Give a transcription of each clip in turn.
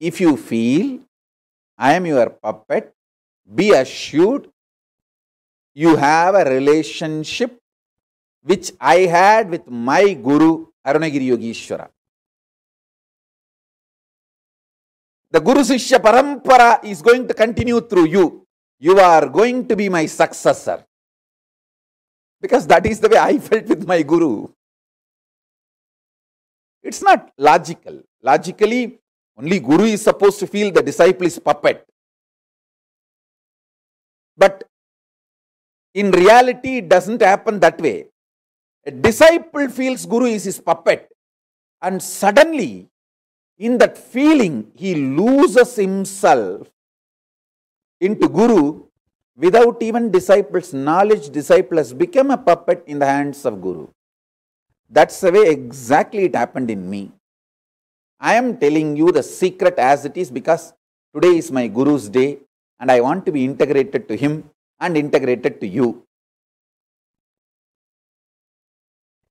If you feel I am your puppet, be assured you have a relationship which I had with my Guru Arunagiri Yogeshwara. The Guru Sishya Parampara is going to continue through you. You are going to be my successor. Because that is the way I felt with my Guru. It's not logical. Logically, only guru is supposed to feel the disciple is puppet. But in reality, it doesn't happen that way. A disciple feels guru is his puppet. And suddenly, in that feeling, he loses himself into guru without even disciples' knowledge. Disciple has become a puppet in the hands of guru. That's the way exactly it happened in me. I am telling you the secret as it is because today is my Guru's day and I want to be integrated to him and integrated to you.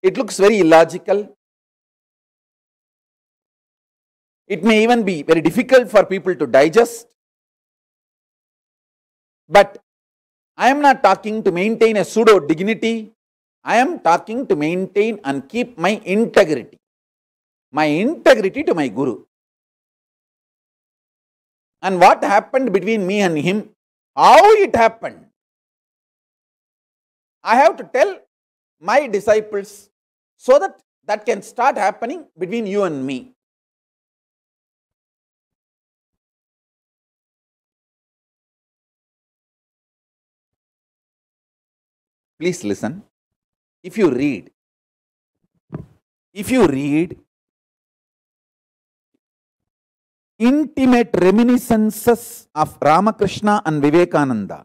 It looks very illogical. It may even be very difficult for people to digest. But I am not talking to maintain a pseudo dignity. I am talking to maintain and keep my integrity my integrity to my Guru. And what happened between me and him? How it happened? I have to tell my disciples so that that can start happening between you and me. Please listen. If you read, if you read intimate reminiscences of Ramakrishna and Vivekananda,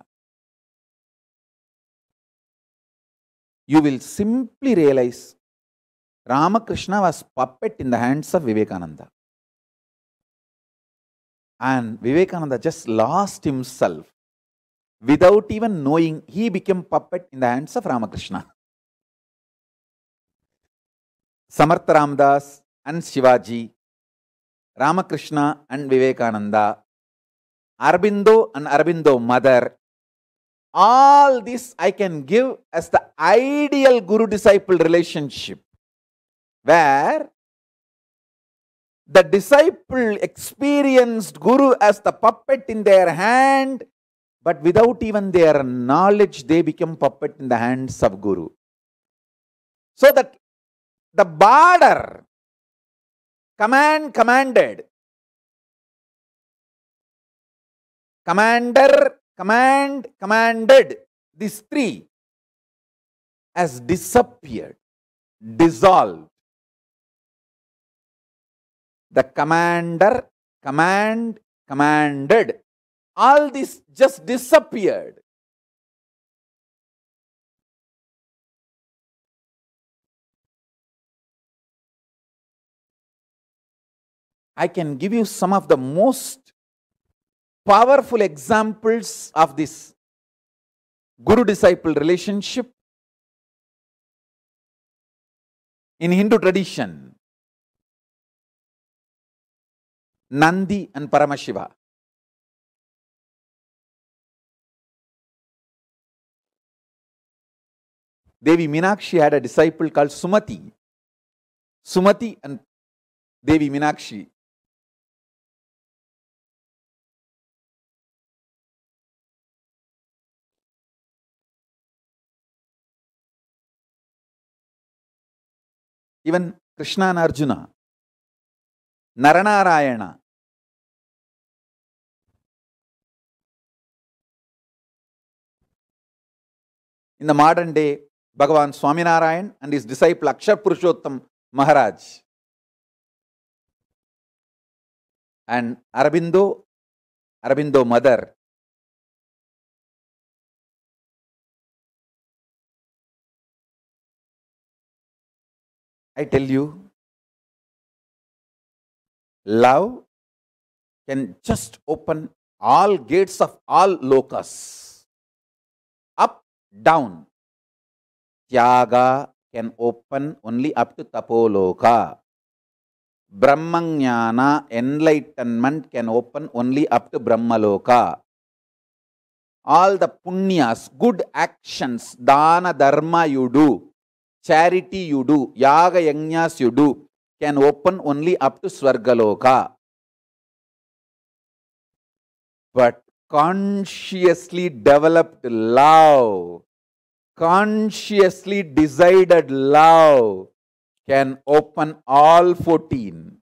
you will simply realize Ramakrishna was puppet in the hands of Vivekananda. And Vivekananda just lost himself without even knowing he became puppet in the hands of Ramakrishna. Samartha Ramdas and Shivaji Ramakrishna and Vivekananda, Arbindo and Arbindo mother. All this I can give as the ideal guru disciple relationship where the disciple experienced guru as the puppet in their hand but without even their knowledge they become puppet in the hands of guru so that the border command commanded commander command commanded these three has disappeared dissolved the commander command commanded all this just disappeared I can give you some of the most powerful examples of this guru disciple relationship in Hindu tradition. Nandi and Paramashiva. Devi Minakshi had a disciple called Sumati. Sumati and Devi Minakshi. Even Krishna and Arjuna Naranarayana in the modern day Bhagwan Swaminarayan and his disciple Akshar Purushottam Maharaj and Aurobindo Aurobindo mother I tell you, love can just open all gates of all lokas, up, down. Tyaga can open only up to tapoloka. Brahmanyana, enlightenment can open only up to Brahmaloka. All the punyas, good actions, dana dharma you do, charity you do, yaga yagnas you do, can open only up to Swargaloka. But consciously developed love, consciously decided love can open all 14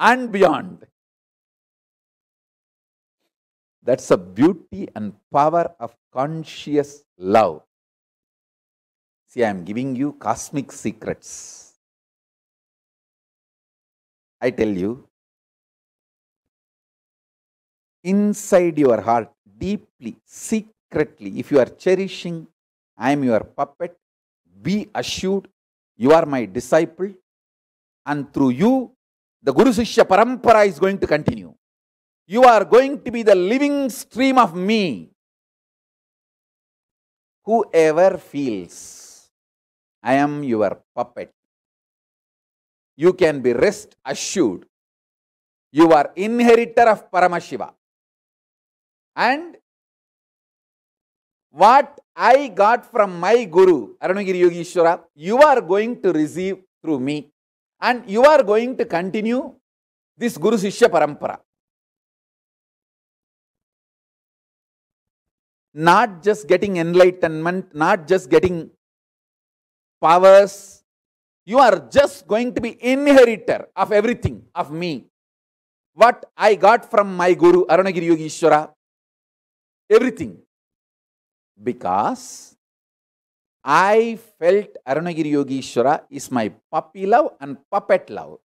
and beyond. That's the beauty and power of conscious love. See, I am giving you cosmic secrets. I tell you, inside your heart, deeply, secretly, if you are cherishing, I am your puppet, be assured, you are my disciple, and through you, the Guru Shishya Parampara is going to continue. You are going to be the living stream of me. Whoever feels I am your puppet. You can be rest assured. You are inheritor of Paramashiva. And what I got from my Guru, Aranagiri Yogishwara, you are going to receive through me. And you are going to continue this Guru Sishya Parampara. Not just getting enlightenment, not just getting powers. You are just going to be inheritor of everything, of me. What I got from my Guru, Arunagiri Yogi Ishwara, everything. Because I felt Arunagiri Ishwara is my puppy love and puppet love.